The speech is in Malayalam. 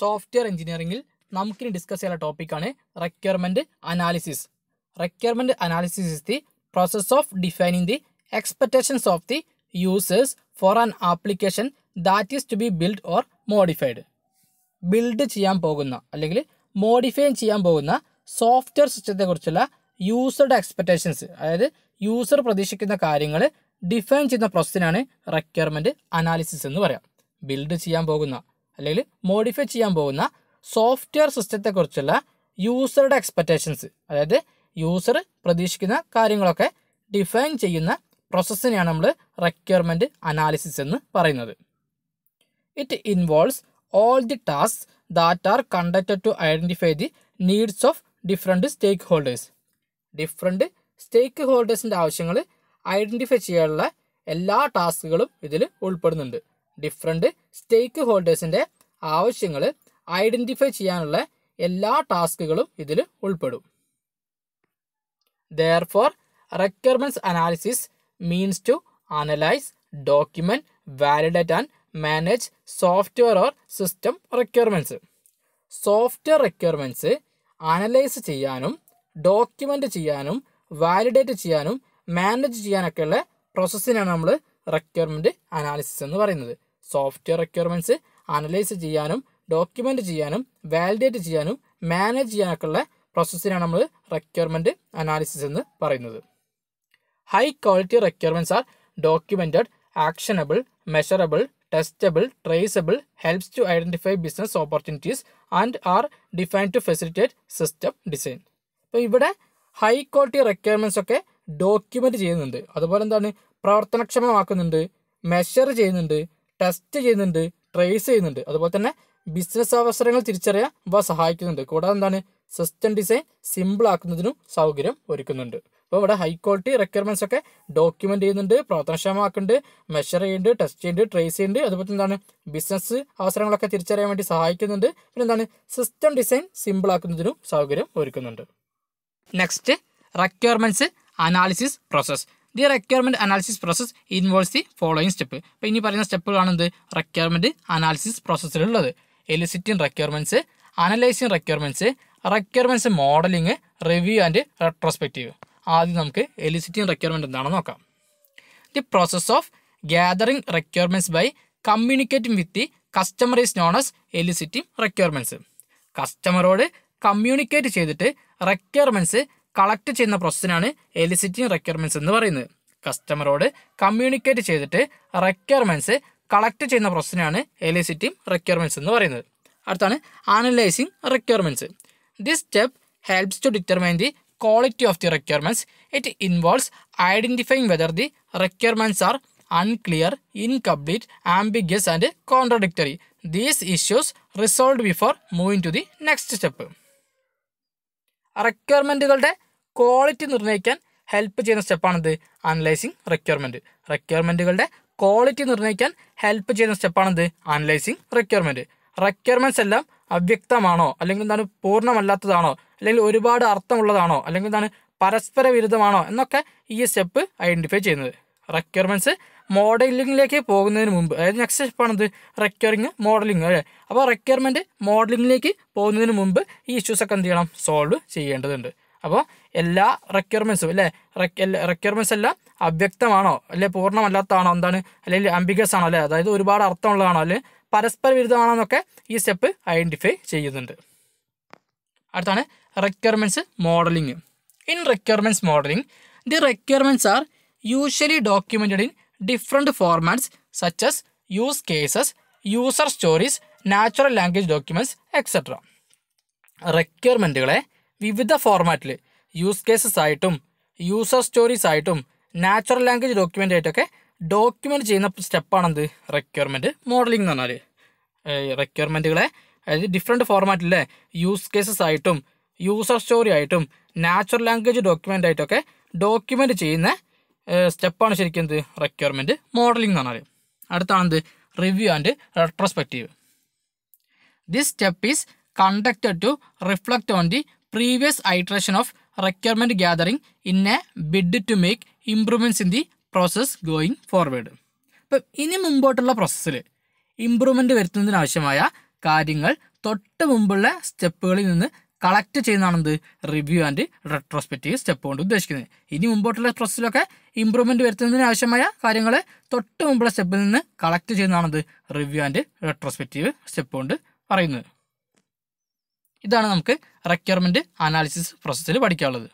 സോഫ്റ്റ്വെയർ എഞ്ചിനീയറിംഗിൽ നമുക്കിനി ഡിസ്കസ് ചെയ്യുന്ന ടോപ്പിക്കാണ് requirement analysis requirement analysis is the process of defining the expectations of the users for an application that is to be build or modified build ചെയ്യാൻ പോകുന്ന അല്ലെങ്കിൽ മോഡിഫൈ ചെയ്യാൻ പോകുന്ന സോഫ്റ്റ്വെയർ സിസ്റ്റത്തെക്കുറിച്ചുള്ള യൂസറുടെ എക്സ്പെക്റ്റേഷൻസ് അതായത് യൂസർ പ്രതീക്ഷിക്കുന്ന കാര്യങ്ങൾ ഡിഫൈൻ ചെയ്യുന്ന പ്രോസസ്സിനാണ് റെക്യർമെൻറ്റ് അനാലിസിസ് എന്ന് പറയാം ബിൽഡ് ചെയ്യാൻ പോകുന്ന അല്ലെങ്കിൽ മോഡിഫൈ ചെയ്യാൻ പോകുന്ന സോഫ്റ്റ്വെയർ സിസ്റ്റത്തെക്കുറിച്ചുള്ള യൂസറുടെ എക്സ്പെക്റ്റേഷൻസ് അതായത് യൂസർ പ്രതീക്ഷിക്കുന്ന കാര്യങ്ങളൊക്കെ ഡിഫൈൻ ചെയ്യുന്ന പ്രോസസ്സിനെയാണ് നമ്മൾ റെക്വയർമെൻറ്റ് അനാലിസിസ് എന്ന് പറയുന്നത് it involves all the task that are conducted to identify the needs of different stakeholders different സ്റ്റേക്ക് ഹോൾഡേഴ്സിൻ്റെ ആവശ്യങ്ങൾ ഐഡൻറ്റിഫൈ ചെയ്യാനുള്ള എല്ലാ ടാസ്കുകളും ഇതിൽ ഉൾപ്പെടുന്നുണ്ട് ഡിഫറെൻ്റ് സ്റ്റേക്ക് ഹോൾഡേഴ്സിൻ്റെ ആവശ്യങ്ങൾ ഐഡൻറ്റിഫൈ ചെയ്യാനുള്ള എല്ലാ ടാസ്കുകളും ഇതിൽ ഉൾപ്പെടും therefore requirements analysis means to analyse document validate and manage software or system requirements software requirements analyse ചെയ്യാനും ഡോക്യുമെൻ്റ് ചെയ്യാനും വാലിഡേറ്റ് ചെയ്യാനും മാനേജ് ചെയ്യാനൊക്കെയുള്ള പ്രോസസ്സിനാണ് നമ്മൾ റെക്വയർമെൻറ്റ് അനാലിസിസ് എന്ന് പറയുന്നത് സോഫ്റ്റ്വെയർ റിക്വയർമെൻറ്റ്സ് അനലൈസ് ചെയ്യാനും ഡോക്യുമെൻറ്റ് ചെയ്യാനും വാലിഡേറ്റ് ചെയ്യാനും മാനേജ് ഉള്ള പ്രോസസ്സിനാണ് നമ്മൾ റിക്വയർമെൻറ്റ് അനാലിസിസ് എന്ന് പറയുന്നത് high quality requirements are documented actionable measurable testable traceable helps to identify business opportunities and are define to facilitate system design അപ്പോൾ ഇവിടെ ഹൈ ക്വാളിറ്റി റിക്വയർമെൻറ്റ്സ് ഒക്കെ ഡോക്യുമെൻറ്റ് ചെയ്യുന്നുണ്ട് അതുപോലെ എന്താണ് പ്രവർത്തനക്ഷമമാക്കുന്നുണ്ട് മെഷർ ചെയ്യുന്നുണ്ട് ടെസ്റ്റ് ചെയ്യുന്നുണ്ട് ട്രേസ് ചെയ്യുന്നുണ്ട് അതുപോലെ തന്നെ ബിസിനസ് അവസരങ്ങൾ തിരിച്ചറിയാൻ ഇവ സഹായിക്കുന്നുണ്ട് കൂടാതെ എന്താണ് സിസ്റ്റം ഡിസൈൻ സിമ്പിൾ ആക്കുന്നതിനും സൗകര്യം ഒരുക്കുന്നുണ്ട് അപ്പോൾ ഇവിടെ ഹൈ ക്വാളിറ്റി റെക്വയർമെൻറ്റ്സ് ഒക്കെ ഡോക്യുമെൻ്റ് ചെയ്യുന്നുണ്ട് പ്രവർത്തനക്ഷമമാക്കുന്നുണ്ട് മെഷർ ചെയ്യുന്നുണ്ട് ടെസ്റ്റ് ചെയ്യുന്നുണ്ട് ട്രേസ് ചെയ്യുന്നുണ്ട് അതുപോലെ എന്താണ് ബിസിനസ് അവസരങ്ങളൊക്കെ തിരിച്ചറിയാൻ വേണ്ടി സഹായിക്കുന്നുണ്ട് പിന്നെ എന്താണ് സിസ്റ്റം ഡിസൈൻ സിമ്പിൾ ആക്കുന്നതിനും സൗകര്യം ഒരുക്കുന്നുണ്ട് next requirements analysis process the requirement analysis process involves the following step അപ്പോൾ ഇനി പറയുന്ന സ്റ്റെപ്പുകളാണ് എന്ത് റെക്യർമെൻറ്റ് അനാലിസിസ് പ്രോസസ്സിലുള്ളത് eliciting requirements analysing requirements requirements modelling review and retrospective ആദ്യം നമുക്ക് എലിസിറ്റിംഗ് റെക്യർമെൻറ്റ് എന്താണെന്ന് നോക്കാം the process of gathering requirements by communicating with the customer is known as eliciting requirements കസ്റ്റമറോട് കമ്മ്യൂണിക്കേറ്റ് ചെയ്തിട്ട് റെക്യർമെൻറ്റ്സ് കളക്ട് ചെയ്യുന്ന പ്രോസസ്സിനാണ് എലിസിറ്റിംഗ് റെക്യർമെൻറ്റ്സ് എന്ന് പറയുന്നത് കസ്റ്റമറോട് കമ്മ്യൂണിക്കേറ്റ് ചെയ്തിട്ട് റെക്യർമെൻറ്റ്സ് കളക്ട് ചെയ്യുന്ന പ്രോസസ്സിനാണ് എലിസിറ്റിംഗ് റെക്യർമെൻറ്റ്സ് എന്ന് പറയുന്നത് അടുത്താണ് analysing requirements this step helps to determine the quality of the requirements it involves identifying whether the requirements are unclear incomplete ambiguous and contradictory these issues resolve before moving to the next step റിക്വയർമെൻറ്റുകളുടെ ക്വാളിറ്റി നിർണ്ണയിക്കാൻ ഹെൽപ്പ് ചെയ്യുന്ന സ്റ്റെപ്പാണിത് അനലൈസിങ് റിക്വയർമെൻറ്റ് റിക്വയർമെൻറ്റുകളുടെ ക്വാളിറ്റി നിർണ്ണയിക്കാൻ ഹെൽപ്പ് ചെയ്യുന്ന സ്റ്റെപ്പാണിത് അനലൈസിങ് റിക്വയർമെൻറ്റ് റിക്വയർമെൻറ്റ്സ് എല്ലാം അവ്യക്തമാണോ അല്ലെങ്കിൽ എന്താണ് പൂർണ്ണമല്ലാത്തതാണോ അല്ലെങ്കിൽ ഒരുപാട് അർത്ഥമുള്ളതാണോ അല്ലെങ്കിൽ എന്താണ് പരസ്പര വിരുദ്ധമാണോ എന്നൊക്കെ ഈ സ്റ്റെപ്പ് ഐഡൻറ്റിഫൈ ചെയ്യുന്നത് റിക്വയർമെൻറ്റ്സ് മോഡലിങ്ങിലേക്ക് പോകുന്നതിന് മുമ്പ് അതായത് നെക്സ്റ്റ് സ്റ്റെപ്പാണ് എന്ത് റെക്യറിങ് മോഡലിംഗ് അല്ലേ അപ്പോൾ റെക്വയർമെൻറ്റ് മോഡലിങ്ങിലേക്ക് പോകുന്നതിന് മുമ്പ് ഈ ഇഷ്യൂസൊക്കെ എന്ത് ചെയ്യണം സോൾവ് ചെയ്യേണ്ടതുണ്ട് അപ്പോൾ എല്ലാ റെക്വയർമെൻസും അല്ലേ റെക്വയർമെൻസ് എല്ലാം അവ്യക്തമാണോ അല്ലെ പൂർണ്ണമല്ലാത്തതാണോ എന്താണ് അല്ലെങ്കിൽ അംബിഗസ് ആണോ അല്ലേ അതായത് ഒരുപാട് അർത്ഥമുള്ളതാണോ അല്ലെ പരസ്പര വിരുദ്ധമാണോ എന്നൊക്കെ ഈ സ്റ്റെപ്പ് ഐഡൻറ്റിഫൈ ചെയ്യുന്നുണ്ട് അടുത്താണ് requirements modelling in requirements modelling the requirements are usually documented in different formats such as use cases user stories natural language documents etcetera റിക്വയർമെൻറ്റുകളെ വിവിധ ഫോർമാറ്റിൽ യൂസ് കേസസ് ആയിട്ടും യൂസർ സ്റ്റോറീസ് ആയിട്ടും നാച്ചുറൽ ലാംഗ്വേജ് ഡോക്യുമെൻ്റ് ആയിട്ടൊക്കെ ഡോക്യുമെൻ്റ് ചെയ്യുന്ന സ്റ്റെപ്പാണെന്ത് റിക്വയർമെൻറ്റ് മോഡലിംഗ് എന്ന് പറഞ്ഞാൽ റിക്വയർമെൻറ്റുകളെ അതായത് ഡിഫറെൻറ്റ് ഫോർമാറ്റിലെ യൂസ് കേസസ് ആയിട്ടും യൂസർ സ്റ്റോറി ആയിട്ടും നാച്ചുറൽ ലാംഗ്വേജ് ഡോക്യുമെൻ്റ് ആയിട്ടൊക്കെ ഡോക്യുമെൻ്റ് ചെയ്യുന്ന സ്റ്റെപ്പാണ് ശരിക്കും എന്ത് റെക്വയർമെൻറ്റ് മോഡലിംഗ് എന്ന് പറഞ്ഞാൽ അടുത്താണെന്ത് review and retrospective this step is conducted to reflect on the previous iteration of requirement gathering in a bid to make improvements in the process going forward അപ്പം ഇനി മുമ്പോട്ടുള്ള പ്രോസസ്സിൽ ഇമ്പ്രൂവ്മെൻറ്റ് വരുത്തുന്നതിനാവശ്യമായ കാര്യങ്ങൾ തൊട്ട് മുമ്പുള്ള സ്റ്റെപ്പുകളിൽ നിന്ന് കളക്ട് ചെയ്യുന്നതാണെന്ത് റിവ്യൂ ആൻഡ് റെട്രോസ്പെക്റ്റീവ് സ്റ്റെപ്പ് കൊണ്ട് ഉദ്ദേശിക്കുന്നത് ഇനി മുമ്പോട്ടുള്ള പ്രോസസ്സിലൊക്കെ ഇമ്പ്രൂവ്മെൻറ്റ് വരുത്തുന്നതിന് ആവശ്യമായ കാര്യങ്ങൾ തൊട്ട് മുമ്പുള്ള സ്റ്റെപ്പിൽ നിന്ന് കളക്ട് ചെയ്യുന്നതാണെന്ത് റിവ്യൂ ആൻഡ് റെട്രോസ്പെക്റ്റീവ് സ്റ്റെപ്പ് കൊണ്ട് പറയുന്നത് ഇതാണ് നമുക്ക് റെക്യർമെൻറ്റ് അനാലിസിസ് പ്രോസസ്സിൽ പഠിക്കാനുള്ളത്